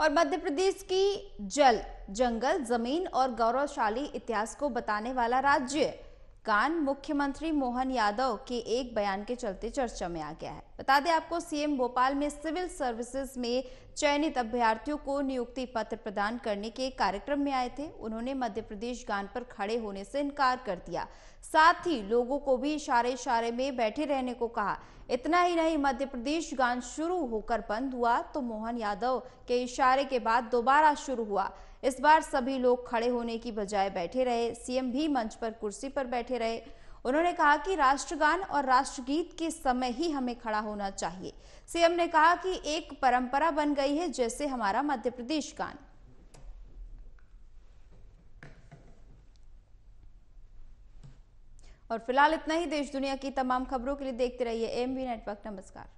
और मध्य प्रदेश की जल जंगल जमीन और गौरवशाली इतिहास को बताने वाला राज्य है कान मुख्यमंत्री मोहन यादव के एक बयान के चलते चर्चा में आ गया है बता दें आपको सीएम भोपाल में सिविल सर्विसेज में चयनित अभ्यर्थियों को नियुक्ति पत्र प्रदान करने के कार्यक्रम में आए थे उन्होंने मध्य प्रदेश गान पर खड़े होने से इनकार कर दिया साथ ही लोगों को भी इशारे इशारे में बैठे रहने को कहा इतना ही नहीं मध्य प्रदेश गान शुरू होकर बंद हुआ तो मोहन यादव के इशारे के बाद दोबारा शुरू हुआ इस बार सभी लोग खड़े होने की बजाय बैठे रहे सीएम भी मंच पर कुर्सी पर बैठे रहे उन्होंने कहा कि राष्ट्रगान और राष्ट्रगीत के समय ही हमें खड़ा होना चाहिए सीएम ने कहा कि एक परंपरा बन गई है जैसे हमारा मध्य प्रदेश गान और फिलहाल इतना ही देश दुनिया की तमाम खबरों के लिए देखते रहिए एमवी नेटवर्क नमस्कार